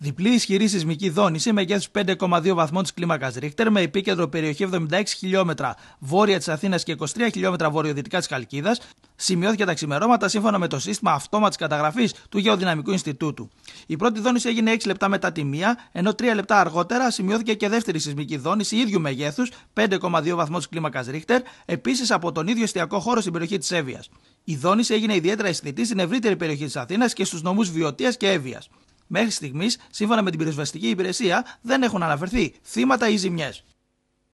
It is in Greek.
Διπλή ισχυρή σεισμική δόνηση μεγέθου 5,2 βαθμών της κλίμακας Ρίχτερ με επίκεντρο περιοχή 76 χιλιόμετρα βόρεια της Αθήνας και 23 χιλιόμετρα βορειοδυτικά της Καλκίδας σημειώθηκε τα ξημερώματα σύμφωνα με το σύστημα αυτόματης καταγραφής του Γεωδυναμικού Ινστιτούτου. Η πρώτη δόνηση έγινε 6 λεπτά μετά τη μία, ενώ 3 λεπτά αργότερα σημειώθηκε και δεύτερη σεισμική δόνηση ίδιου μεγέθους 5,2 βαθμών της κλίμακας Ρίχτερ επίσης από τον ίδιο εστιακό χώρο στην περιοχή της Εύβοιας. Η δόνηση έγινε ιδιαίτερα αισθητή στην ευρύτερη περιοχή της Αθήνας και στους νομούς Βιωτίας και Εύβοιας. Μέχρι στιγμής, σύμφωνα με την πυροσβεστική υπηρεσία, δεν έχουν αναφερθεί θύματα ή ζημιές.